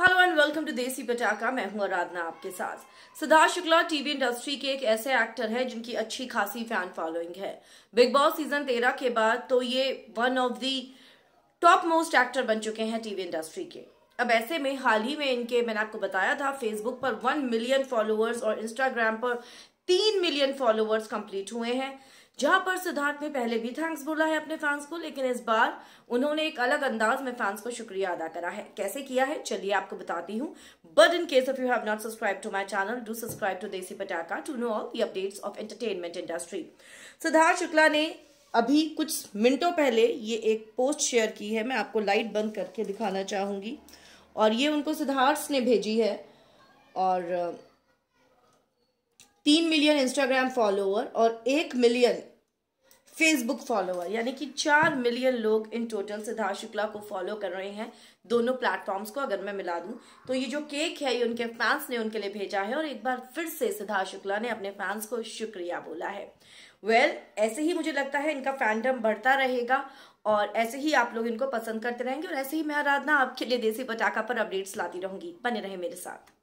hello and welcome to Desi पटाखा मैं हूं आराधना आपके साथ सिद्धार्थ शुक्ला टीवी इंडस्ट्री के एक ऐसे एक्टर हैं जिनकी अच्छी खासी फैन फॉलोइंग है बिग बॉस सीजन तेरह के बाद तो ये one of the top most actor बन चुके हैं टीवी इंडस्ट्री के अब ऐसे में हाल ही में इनके मैंने आपको बताया था फेसबुक पर वन मिलियन फॉलोअर्स और इंस्टाग्राम पर तीन मिलियन फॉलोअर्स कंप्लीट हुए हैं जहां पर सिद्धार्थ ने पहले भी थैंक्स बोला है अपने फैंस को लेकिन इस बार उन्होंने एक अलग अंदाज में फैंस को शुक्रिया अदा करा है कैसे किया है चलिए आपको बताती हूँ but in case of you have not subscribe to my channel do subscribe to Desi Patakha to know all the updates of entertainment industry Siddharth Shukla ने अभी कुछ मिनटों पहले ये एक पोस्ट शेयर की है मैं आपको लाइट बंद करके दिखाना चाहूंगी और ये उनको सिद्धार्थ ने भेजी है और तीन मिलियन इंस्टाग्राम फॉलोअर और एक मिलियन फेसबुक फॉलोअर यानी कि चार मिलियन लोग इन टोटल सिद्धार्थ शुक्ला को फॉलो कर रहे हैं दोनों प्लेटफॉर्म्स को अगर मैं मिला दूं तो ये जो केक है ये उनके फैंस ने उनके लिए भेजा है और एक बार फिर से सिद्धार्थ शुक्ला ने अपने फैंस को शुक्रिया बोला है वेल well, ऐसे ही मुझे लगता है इनका फैंडम बढ़ता रहेगा और ऐसे ही आप लोग इनको पसंद करते रहेंगे और ऐसे ही मैं आराधना आपके लिए देसी पटाखा पर अपडेट्स लाती रहूंगी बने रहे मेरे साथ